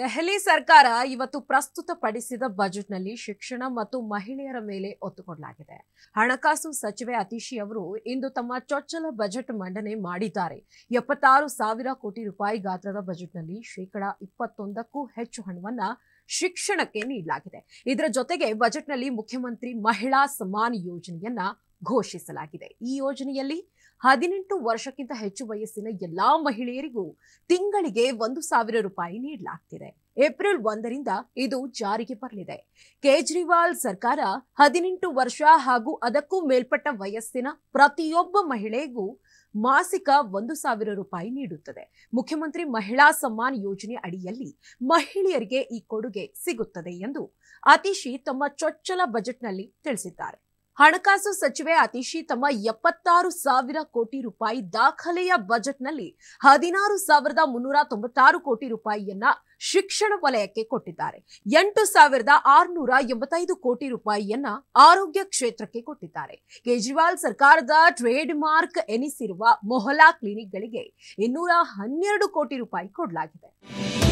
ದೆಹಲಿ ಸರ್ಕಾರ ಇವತ್ತು ಪ್ರಸ್ತುತಪಡಿಸಿದ ಬಜೆಟ್ನಲ್ಲಿ ಶಿಕ್ಷಣ ಮತ್ತು ಮಹಿಳೆಯರ ಮೇಲೆ ಒತ್ತು ಕೊಡಲಾಗಿದೆ ಹಣಕಾಸು ಸಚಿವೆ ಅತಿಶಿ ಅವರು ಇಂದು ತಮ್ಮ ಚೊಚ್ಚಲ ಬಜೆಟ್ ಮಂಡನೆ ಮಾಡಿದ್ದಾರೆ ಎಪ್ಪತ್ತಾರು ಸಾವಿರ ಕೋಟಿ ರೂಪಾಯಿ ಗಾತ್ರದ ಬಜೆಟ್ನಲ್ಲಿ ಶೇಕಡಾ ಇಪ್ಪತ್ತೊಂದಕ್ಕೂ ಹೆಚ್ಚು ಹಣವನ್ನ ಶಿಕ್ಷಣಕ್ಕೆ ನೀಡಲಾಗಿದೆ ಇದರ ಜೊತೆಗೆ ಬಜೆಟ್ನಲ್ಲಿ ಮುಖ್ಯಮಂತ್ರಿ ಮಹಿಳಾ ಸಮಾನ್ ಯೋಜನೆಯನ್ನ ಘೋಷಿಸಲಾಗಿದೆ ಈ ಯೋಜನೆಯಲ್ಲಿ ಹದಿನೆಂಟು ವರ್ಷಕ್ಕಿಂತ ಹೆಚ್ಚು ವಯಸ್ಸಿನ ಎಲ್ಲಾ ಮಹಿಳೆಯರಿಗೂ ತಿಂಗಳಿಗೆ ಒಂದು ಸಾವಿರ ರೂಪಾಯಿ ನೀಡಲಾಗ್ತಿದೆ ಏಪ್ರಿಲ್ ಒಂದರಿಂದ ಇದು ಜಾರಿಗೆ ಬರಲಿದೆ ಕೇಜ್ರಿವಾಲ್ ಸರ್ಕಾರ ಹದಿನೆಂಟು ವರ್ಷ ಹಾಗೂ ಅದಕ್ಕೂ ಮೇಲ್ಪಟ್ಟ ವಯಸ್ಸಿನ ಪ್ರತಿಯೊಬ್ಬ ಮಹಿಳೆಗೂ ಮಾಸಿಕ ಒಂದು ಸಾವಿರ ರೂಪಾಯಿ ನೀಡುತ್ತದೆ ಮುಖ್ಯಮಂತ್ರಿ ಮಹಿಳಾ ಸಮ್ಮಾನ್ ಯೋಜನೆ ಅಡಿಯಲ್ಲಿ ಮಹಿಳೆಯರಿಗೆ ಈ ಕೊಡುಗೆ ಸಿಗುತ್ತದೆ ಎಂದು ಅತಿಶಿ ತಮ್ಮ ಚೊಚ್ಚಲ ಬಜೆಟ್ನಲ್ಲಿ ತಿಳಿಸಿದ್ದಾರೆ ಹಣಕಾಸು ಸಚಿವೆ ಅತಿಶಿ ತಮ್ಮ ಎಪ್ಪತ್ತಾರು ಸಾವಿರ ಕೋಟಿ ರೂಪಾಯಿ ದಾಖಲೆಯ ಬಜೆಟ್ನಲ್ಲಿ ಹದಿನಾರು ಸಾವಿರದ ಮುನ್ನೂರ ತೊಂಬತ್ತಾರು ಕೋಟಿ ರೂಪಾಯಿಯನ್ನ ಶಿಕ್ಷಣ ವಲಯಕ್ಕೆ ಕೊಟ್ಟಿದ್ದಾರೆ ಎಂಟು ಸಾವಿರದ ಆರುನೂರ ಎಂಬತ್ತೈದು ಕೋಟಿ ರೂಪಾಯಿಯನ್ನ ಆರೋಗ್ಯ ಕ್ಷೇತ್ರಕ್ಕೆ ಕೊಟ್ಟಿದ್ದಾರೆ ಕೇಜ್ರಿವಾಲ್ ಸರ್ಕಾರದ ಟ್ರೇಡ್ ಮಾರ್ಕ್ ಎನಿಸಿರುವ ಮೊಹಲಾ ಕ್ಲಿನಿಕ್ಗಳಿಗೆ ಇನ್ನೂರ ಹನ್ನೆರಡು ಕೋಟಿ ರೂಪಾಯಿ ಕೊಡಲಾಗಿದೆ